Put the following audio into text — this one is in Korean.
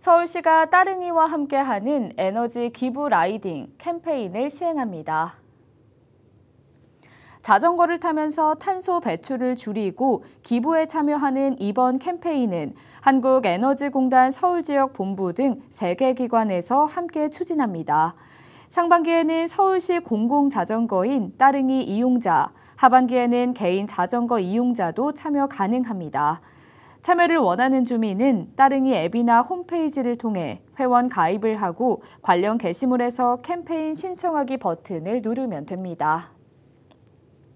서울시가 따릉이와 함께하는 에너지 기부 라이딩 캠페인을 시행합니다. 자전거를 타면서 탄소 배출을 줄이고 기부에 참여하는 이번 캠페인은 한국에너지공단 서울지역 본부 등 3개 기관에서 함께 추진합니다. 상반기에는 서울시 공공자전거인 따릉이 이용자, 하반기에는 개인 자전거 이용자도 참여 가능합니다. 참여를 원하는 주민은 따릉이 앱이나 홈페이지를 통해 회원 가입을 하고 관련 게시물에서 캠페인 신청하기 버튼을 누르면 됩니다.